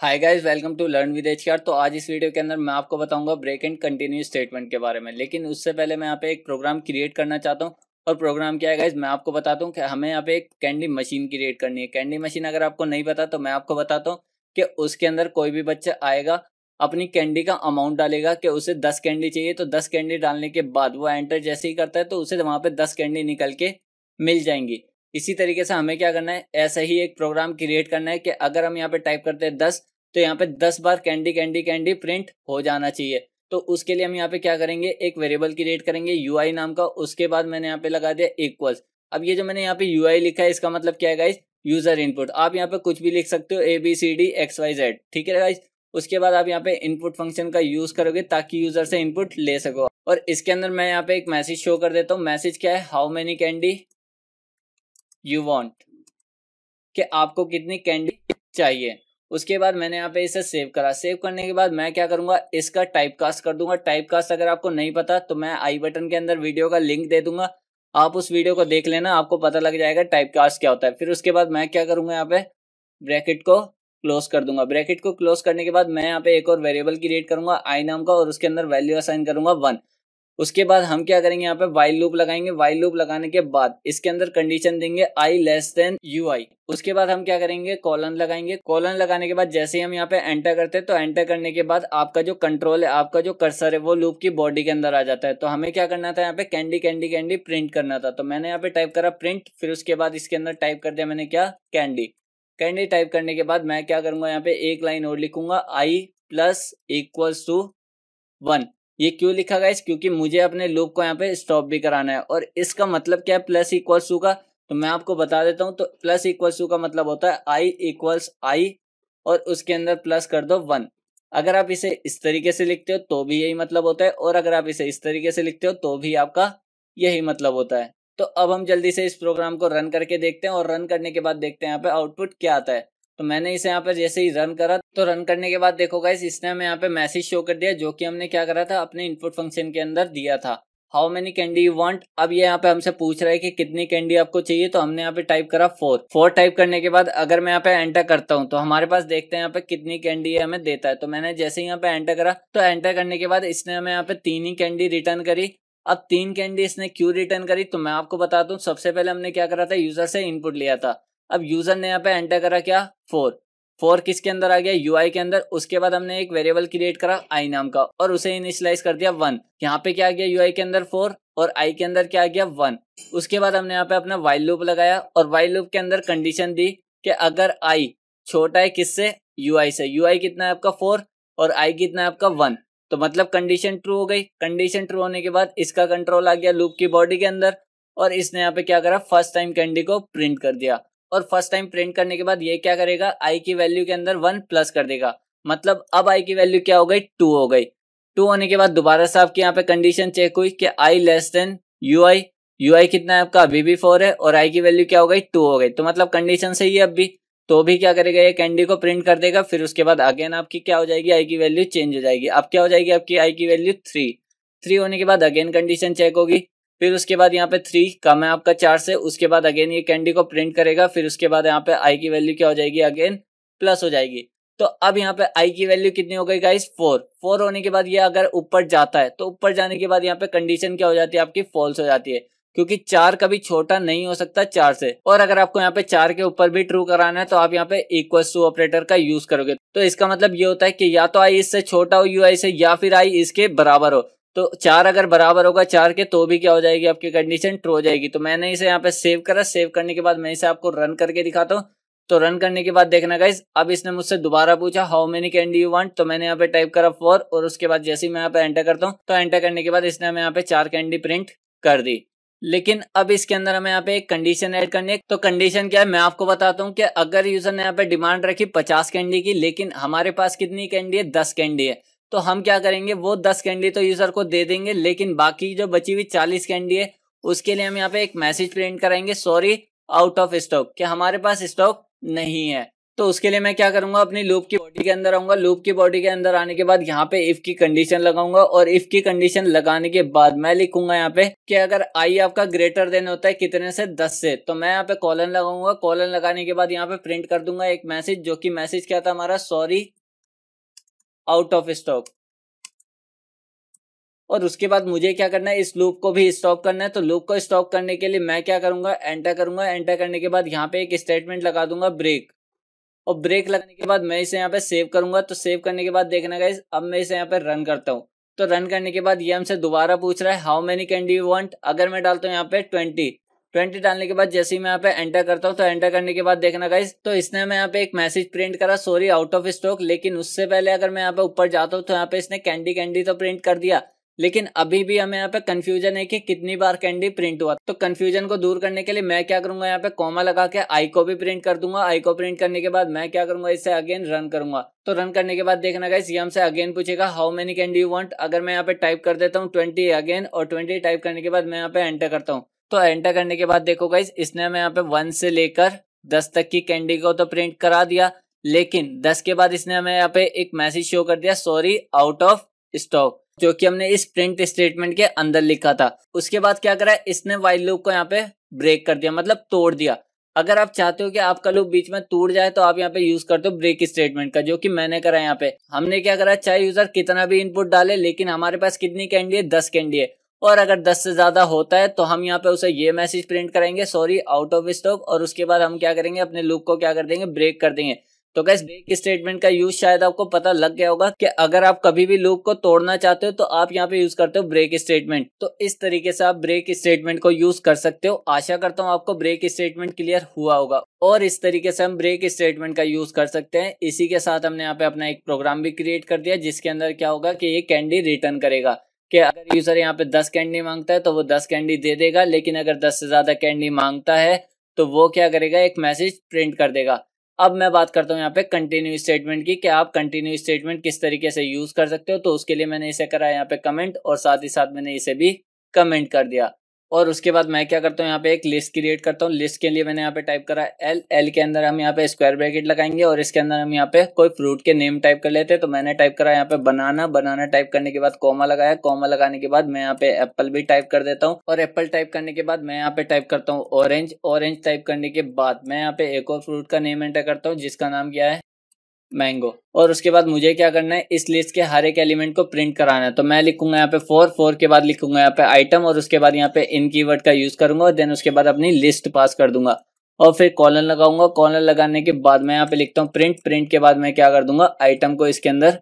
hi guys welcome to learn with H तो आज इस वीडियो के अंदर मैं आपको बताऊंगा ब्रेक एंड कंटिन्यू स्टेटमेंट के बारे में लेकिन उससे पहले मैं यहाँ पे एक प्रोग्राम क्रिएट करना चाहता हूँ और प्रोग्राम क्या है गाइस मैं आपको बताता हूँ कि हमें यहाँ पे एक कैंडी मशीन क्रिएट करनी है कैंडी मशीन अगर आपको नहीं पता तो मैं आपको बताता हूँ कि उसके अंदर कोई भी बच्चा आएगा अपनी कैंडी का अमाउंट डालेगा कि उसे दस कैंडी चाहिए तो दस कैंडी डालने के बाद वो एंटर जैसे ही करता है तो उसे वहाँ पर दस कैंडी निकल के मिल जाएंगी इसी तरीके से हमें क्या करना है ऐसा ही एक प्रोग्राम क्रिएट करना है कि अगर हम यहाँ पे टाइप करते हैं दस तो यहाँ पे दस बार कैंडी कैंडी कैंडी प्रिंट हो जाना चाहिए तो उसके लिए हम यहाँ पे क्या करेंगे एक वेरिएबल क्रिएट करेंगे यू नाम का उसके बाद मैंने यहाँ पे लगा दिया इक्वल्स अब ये जो मैंने यहाँ पे यू लिखा है इसका मतलब क्या है गाइज यूजर इनपुट आप यहाँ पे कुछ भी लिख सकते हो A B C D X Y Z ठीक है गाइज उसके बाद आप यहाँ पे इनपुट फंक्शन का यूज करोगे ताकि यूजर से इनपुट ले सको और इसके अंदर मैं यहाँ पे एक मैसेज शो कर देता हूँ मैसेज क्या है how many candy you want कि आपको कितनी कैंडी चाहिए उसके बाद मैंने यहाँ पे इसे सेव करा सेव करने के बाद मैं क्या करूंगा इसका टाइप कास्ट कर दूंगा टाइप कास्ट अगर आपको नहीं पता तो मैं आई बटन के अंदर वीडियो का लिंक दे दूंगा आप उस वीडियो को देख लेना आपको पता लग जाएगा टाइप कास्ट क्या होता है फिर उसके बाद मैं क्या करूंगा यहाँ पे ब्रैकेट को क्लोज कर दूंगा ब्रैकेट को क्लोज करने के बाद मैं यहाँ पे एक और वेरिएबल क्रिएट करूंगा आई नाम का और उसके अंदर वैल्यू असाइन करूंगा वन उसके बाद हम क्या करेंगे यहाँ पे वाइल लूप लगाएंगे वाइल लूप लगाने के बाद इसके अंदर कंडीशन देंगे I less than U I उसके बाद हम क्या करेंगे कॉलन लगाएंगे कॉलन लगाने के बाद जैसे ही हम यहाँ पे एंटर करते हैं तो एंटर करने के बाद आपका जो कंट्रोल है आपका जो कर्सर है वो लूप की बॉडी के अंदर आ जाता है तो हमें क्या करना था यहाँ पे कैंडी कैंडी कैंडी प्रिंट करना था तो मैंने यहाँ पे टाइप करा प्रिंट फिर उसके बाद इसके अंदर टाइप कर दिया मैंने क्या कैंडी कैंडी टाइप करने के बाद मैं क्या करूंगा यहाँ पे एक लाइन और लिखूंगा I plus equals to one ये क्यों लिखा गया क्योंकि मुझे अपने लूप को यहाँ पे स्टॉप भी कराना है और इसका मतलब क्या है प्लस इक्वल टू का तो मैं आपको बता देता हूँ तो प्लस इक्वल टू का मतलब होता है आई इक्वल्स आई और उसके अंदर प्लस कर दो वन अगर आप इसे इस तरीके से लिखते हो तो भी यही मतलब होता है और अगर आप इसे इस तरीके से लिखते हो तो भी आपका यही मतलब होता है तो अब हम जल्दी से इस प्रोग्राम को रन करके देखते हैं और रन करने के बाद देखते हैं यहाँ पे आउटपुट क्या आता है तो मैंने इसे यहाँ पे जैसे ही रन करा तो रन करने के बाद देखोगा इस इसने हमें यहाँ पे मैसेज शो कर दिया जो कि हमने क्या करा था अपने इनपुट फंक्शन के अंदर दिया था how many candy you want अब ये यहाँ पे हमसे पूछ रहा है कि कितनी कैंडी आपको चाहिए तो हमने यहाँ पे टाइप करा फोर फोर टाइप करने के बाद अगर मैं यहाँ पे एंटर करता हूँ तो हमारे पास देखते हैं यहाँ पे कितनी कैंडी हमें देता है तो मैंने जैसे ही यहाँ पे एंटर करा तो एंटर करने के बाद इसने हमें यहाँ पे तीन ही कैंडी रिटर्न करी अब तीन कैंडी इसने क्यों रिटर्न करी तो मैं आपको बता दूं सबसे पहले हमने क्या करा था यूजर से इनपुट लिया था अब यूजर ने यहाँ पे एंटर करा क्या फोर फोर किसके अंदर आ गया यूआई के अंदर उसके बाद हमने एक वेरिएबल क्रिएट करा आई नाम का और उसे इनिशियलाइज कर दिया वन यहाँ पे क्या आ गया यूआई के अंदर फोर और आई के अंदर क्या आ गया वन उसके बाद हमने यहाँ पे अपना वाइल लूप लगाया और वाइल लूप के अंदर कंडीशन दी कि अगर आई छोटा है किससे यूआई से यूआई कितना है आपका फोर और आई कितना है आपका वन तो मतलब कंडीशन ट्रू हो गई कंडीशन ट्रू होने के बाद इसका कंट्रोल आ गया लूप की बॉडी के अंदर और इसने यहाँ पे क्या करा फर्स्ट टाइम कैंडी को प्रिंट कर दिया और फर्स्ट टाइम प्रिंट करने के बाद ये क्या करेगा आई की वैल्यू के अंदर वन प्लस कर देगा मतलब अब आई की वैल्यू क्या हो गई टू हो गई टू होने के बाद दोबारा से आपकी यहाँ पे कंडीशन चेक हुई कि I less than U I U I कितना है आपका अभी भी फोर है और आई की वैल्यू क्या हो गई टू हो गई तो मतलब कंडीशन सही है अब भी तो भी क्या करेगा ये कैंडी को प्रिंट कर देगा फिर उसके बाद अगेन आपकी क्या हो जाएगी आई की वैल्यू चेंज हो जाएगी अब क्या हो जाएगी आपकी आई की वैल्यू थ्री थ्री होने के बाद अगेन कंडीशन चेक होगी फिर उसके बाद यहाँ पे थ्री कम है आपका चार से उसके बाद अगेन ये कैंडी को प्रिंट करेगा फिर उसके बाद यहाँ पे आई की वैल्यू क्या हो जाएगी अगेन प्लस हो जाएगी तो अब यहाँ पे आई की वैल्यू कितनी हो गई गाइस फोर फोर होने के बाद ये अगर ऊपर जाता है तो ऊपर जाने के बाद यहाँ पे कंडीशन क्या हो जाती है आपकी फॉल्स हो जाती है क्योंकि चार कभी छोटा नहीं हो सकता चार से और अगर आपको यहाँ पे चार के ऊपर भी ट्रू कराना है तो आप यहाँ पे इक्वल टू ऑपरेटर का यूज करोगे तो इसका मतलब ये होता है कि या तो आई इससे छोटा हो यू आई से या फिर आई इसके बराबर हो तो चार अगर बराबर होगा चार के तो भी क्या हो जाएगी आपकी कंडीशन ट्रू हो जाएगी तो मैंने इसे यहाँ पे सेव करा सेव करने के बाद मैं इसे आपको रन करके दिखाता हूँ तो रन करने के बाद देखना गाइज अब इसने मुझसे दोबारा पूछा how many candy you want तो मैंने यहाँ पे टाइप करा फोर और उसके बाद जैसे ही मैं यहाँ पे एंटर करता हूँ तो एंटर करने के बाद इसने हमें यहाँ पे चार कैंडी प्रिंट कर दी लेकिन अब इसके अंदर हमें यहाँ पे एक कंडीशन ऐड करनी है तो कंडीशन क्या है मैं आपको बताता हूँ कि अगर यूजर ने यहाँ पे डिमांड रखी पचास कैंडी की लेकिन हमारे पास कितनी कैंडी है दस कैंडी है तो हम क्या करेंगे वो दस कैंडी तो यूजर को दे देंगे लेकिन बाकी जो बची हुई चालीस कैंडी है उसके लिए हम यहाँ पे एक मैसेज प्रिंट कराएंगे सॉरी आउट ऑफ स्टॉक कि हमारे पास स्टॉक नहीं है तो उसके लिए मैं क्या करूंगा अपनी लूप की बॉडी के अंदर आऊंगा लूप की बॉडी के अंदर आने के बाद यहाँ पे इफ की कंडीशन लगाऊंगा और इफ की कंडीशन लगाने के बाद मैं लिखूंगा यहाँ पे कि अगर आई आपका ग्रेटर देन होता है कितने से दस से तो मैं यहाँ पे कॉलन लगाऊंगा कॉलन लगाने के बाद यहाँ पे प्रिंट कर दूंगा एक मैसेज जो की मैसेज क्या था हमारा सॉरी आउट ऑफ स्टॉक और उसके बाद मुझे क्या करना है इस लूप को भी स्टॉप करना है तो लूप को स्टॉप करने के लिए मैं क्या करूंगा एंटर करूंगा एंटर करने के बाद यहाँ पे एक स्टेटमेंट लगा दूंगा ब्रेक और ब्रेक लगाने के बाद मैं इसे यहाँ पे सेव करूंगा तो सेव करने के बाद देखना गाइस अब मैं इसे यहाँ पे रन करता हूँ तो रन करने के बाद ये हमसे दोबारा पूछ रहा है how many candy you want अगर मैं डालता हूँ यहाँ पे ट्वेंटी ट्वेंटी डालने के बाद जैसे ही मैं यहाँ पे एंटर करता हूँ तो एंटर करने के बाद देखना गाइस तो इसने मैं यहाँ पे एक मैसेज प्रिंट करा सॉरी आउट ऑफ स्टॉक लेकिन उससे पहले अगर मैं यहाँ पे ऊपर जाता हूँ तो यहाँ पे इसने कैंडी कैंडी तो प्रिंट कर दिया लेकिन अभी भी हमें यहाँ पे कंफ्यूजन है कि कितनी बार कैंडी प्रिंट हुआ तो कंफ्यूजन को दूर करने के लिए मैं क्या करूंगा यहाँ पे कॉमा लगा के आई को भी प्रिंट कर दूंगा आई को प्रिंट करने के बाद मैं क्या करूंगा इसे अगेन रन करूंगा तो रन करने के बाद देखना गाइस ये हमसे अगेन पूछेगा how many candy you want अगर मैं यहाँ पे टाइप कर देता हूँ ट्वेंटी अगेन और ट्वेंटी टाइप करने के बाद मैं यहाँ पे एंटर करता हूँ तो एंटर करने के बाद देखो गाइज इसने हमें यहाँ पे वन से लेकर दस तक की कैंडी को तो प्रिंट करा दिया लेकिन दस के बाद इसने हमें यहाँ पे एक मैसेज शो कर दिया सॉरी आउट ऑफ स्टॉक जो कि हमने इस प्रिंट स्टेटमेंट के अंदर लिखा था उसके बाद क्या करा इसने वाइल लूप को यहाँ पे ब्रेक कर दिया मतलब तोड़ दिया अगर आप चाहते हो कि आपका लूप बीच में टूट जाए तो आप यहाँ पे यूज करते हो ब्रेक स्टेटमेंट का जो कि मैंने करा यहाँ पे हमने क्या करा चाहे यूजर कितना भी इनपुट डाले लेकिन हमारे पास कितनी कैंडी है दस कैंडी है और अगर 10 से ज़्यादा होता है तो हम यहाँ पे उसे ये मैसेज प्रिंट करेंगे सॉरी आउट ऑफ स्टॉक और उसके बाद हम क्या करेंगे अपने लूप को क्या कर देंगे ब्रेक कर देंगे तो क्या ब्रेक स्टेटमेंट का यूज शायद आपको पता लग गया होगा कि अगर आप कभी भी लूप को तोड़ना चाहते हो तो आप यहाँ पे यूज करते हो ब्रेक स्टेटमेंट तो इस तरीके से आप ब्रेक स्टेटमेंट को यूज कर सकते हो आशा करता हूँ आपको ब्रेक स्टेटमेंट क्लियर हुआ होगा और इस तरीके से हम ब्रेक स्टेटमेंट का यूज कर सकते हैं इसी के साथ हमने यहाँ पे अपना एक प्रोग्राम भी क्रिएट कर दिया जिसके अंदर क्या होगा कि ये कैंडी रिटर्न करेगा कि अगर यूज़र यहाँ पे दस कैंडी मांगता है तो वो दस कैंडी दे देगा लेकिन अगर दस से ज़्यादा कैंडी मांगता है तो वो क्या करेगा एक मैसेज प्रिंट कर देगा अब मैं बात करता हूँ यहाँ पे कंटिन्यू स्टेटमेंट की कि आप कंटिन्यू स्टेटमेंट किस तरीके से यूज़ कर सकते हो तो उसके लिए मैंने इसे करा यहाँ पे कमेंट और साथ ही साथ मैंने इसे भी कमेंट कर दिया और उसके बाद मैं क्या करता हूँ यहाँ पे एक लिस्ट क्रिएट करता हूँ लिस्ट के लिए मैंने यहाँ पे टाइप करा एल एल के अंदर हम यहाँ पे स्क्वायर ब्रैकेट लगाएंगे और इसके अंदर हम यहाँ पे कोई फ्रूट के नेम टाइप कर लेते हैं तो मैंने टाइप करा यहाँ पे बनाना बनाना टाइप करने के बाद कॉमा लगाया कॉमा लगाने के बाद मैं यहाँ पे एप्पल भी टाइप कर देता हूँ और एप्पल टाइप करने के बाद मैं यहाँ पे टाइप करता हूँ ऑरेंज ऑरेंज टाइप करने के बाद मैं यहाँ पे एक और फ्रूट का नेम एंटर करता हूँ जिसका नाम क्या है मैंगो और उसके बाद मुझे क्या करना है इस लिस्ट के हर एक एलिमेंट को प्रिंट कराना है तो मैं लिखूंगा यहाँ पे फोर फोर के बाद लिखूंगा यहाँ पे आइटम और उसके बाद यहाँ पे इन कीवर्ड का यूज करूंगा और देन उसके बाद अपनी लिस्ट पास कर दूंगा और फिर कॉलन लगाऊंगा कॉलन लगाने के बाद मैं यहाँ पे लिखता हूँ प्रिंट प्रिंट के बाद मैं क्या कर दूंगा आइटम को इसके अंदर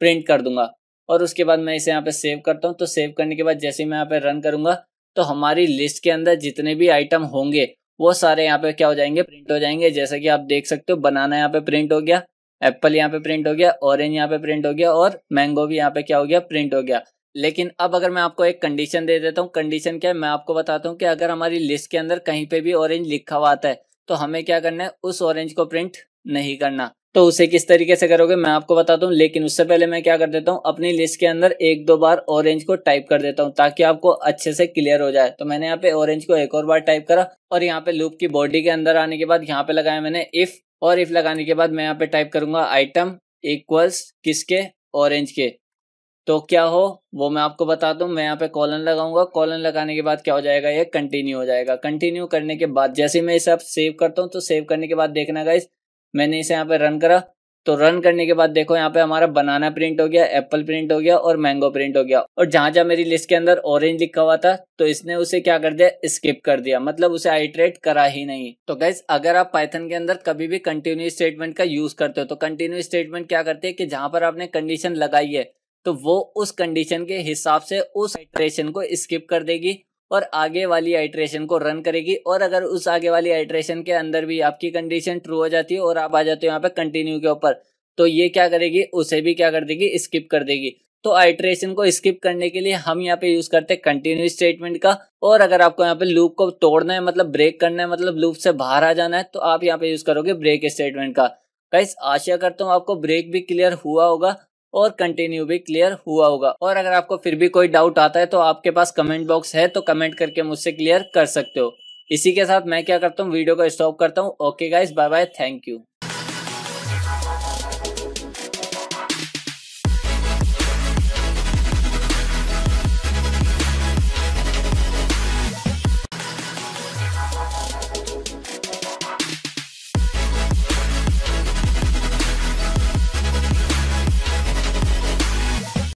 प्रिंट कर दूंगा और उसके बाद मैं इसे यहाँ पे सेव करता हूँ तो सेव करने के बाद जैसे मैं यहाँ पे रन करूंगा तो हमारी लिस्ट के अंदर जितने भी आइटम होंगे वो सारे यहाँ पे क्या हो जाएंगे प्रिंट हो जाएंगे जैसा कि आप देख सकते हो बनाना यहाँ पे प्रिंट हो गया एप्पल यहाँ पे प्रिंट हो गया ऑरेंज यहाँ पे प्रिंट हो गया और मैंगो भी यहाँ पे क्या हो गया प्रिंट हो गया लेकिन अब अगर मैं आपको एक कंडीशन दे देता हूँ कंडीशन क्या है मैं आपको बताता हूँ कि अगर हमारी लिस्ट के अंदर कहीं पे भी ऑरेंज लिखा हुआ आता है तो हमें क्या करना है उस ऑरेंज को प्रिंट नहीं करना तो उसे किस तरीके से करोगे मैं आपको बताता हूँ लेकिन उससे पहले मैं क्या कर देता हूँ अपनी लिस्ट के अंदर एक दो बार ऑरेंज को टाइप कर देता हूँ ताकि आपको अच्छे से क्लियर हो जाए तो मैंने यहाँ पे ऑरेंज को एक और बार टाइप करा और यहाँ पे लूप की बॉडी के अंदर आने के बाद यहाँ पे लगाया मैंने इफ और इफ लगाने के बाद मैं यहाँ पे टाइप करूंगा आइटम इक्वल्स किसके ऑरेंज के तो क्या हो वो मैं आपको बता दूं मैं यहाँ पे कॉलन लगाऊंगा कॉलन लगाने के बाद क्या हो जाएगा ये कंटिन्यू हो जाएगा कंटिन्यू करने के बाद जैसे मैं इसे अब सेव करता हूँ तो सेव करने के बाद देखना गाइस मैंने इसे यहाँ पे रन करा तो रन करने के बाद देखो यहाँ पे हमारा बनाना प्रिंट हो गया एप्पल प्रिंट हो गया और मैंगो प्रिंट हो गया और जहां जहां मेरी लिस्ट के अंदर ऑरेंज लिखा हुआ था तो इसने उसे क्या कर दिया स्किप कर दिया मतलब उसे आइट्रेट करा ही नहीं तो गैस अगर आप पाइथन के अंदर कभी भी कंटिन्यू स्टेटमेंट का यूज करते हो तो कंटिन्यू स्टेटमेंट क्या करते हैं कि जहां पर आपने कंडीशन लगाई है तो वो उस कंडीशन के हिसाब से उस आइट्रेशन को स्किप कर देगी और आगे वाली आइट्रेशन को रन करेगी और अगर उस आगे वाली आइट्रेशन के अंदर भी आपकी कंडीशन ट्रू हो जाती है और आप आ जाते हो यहाँ पे कंटिन्यू के ऊपर तो ये क्या करेगी उसे भी क्या कर देगी स्किप कर देगी तो आइट्रेशन को स्किप करने के लिए हम यहाँ पे यूज करते हैं कंटिन्यू स्टेटमेंट का और अगर आपको यहाँ पे लूप को तोड़ना है मतलब ब्रेक करना है मतलब लूप से बाहर आ जाना है तो आप यहाँ पे यूज करोगे ब्रेक स्टेटमेंट का कैस आशा करता हूँ आपको ब्रेक भी क्लियर हुआ होगा और कंटिन्यू भी क्लियर हुआ होगा और अगर आपको फिर भी कोई डाउट आता है तो आपके पास कमेंट बॉक्स है तो कमेंट करके मुझसे क्लियर कर सकते हो इसी के साथ मैं क्या करता हूँ वीडियो को स्टॉप करता हूँ okay guys bye bye thank you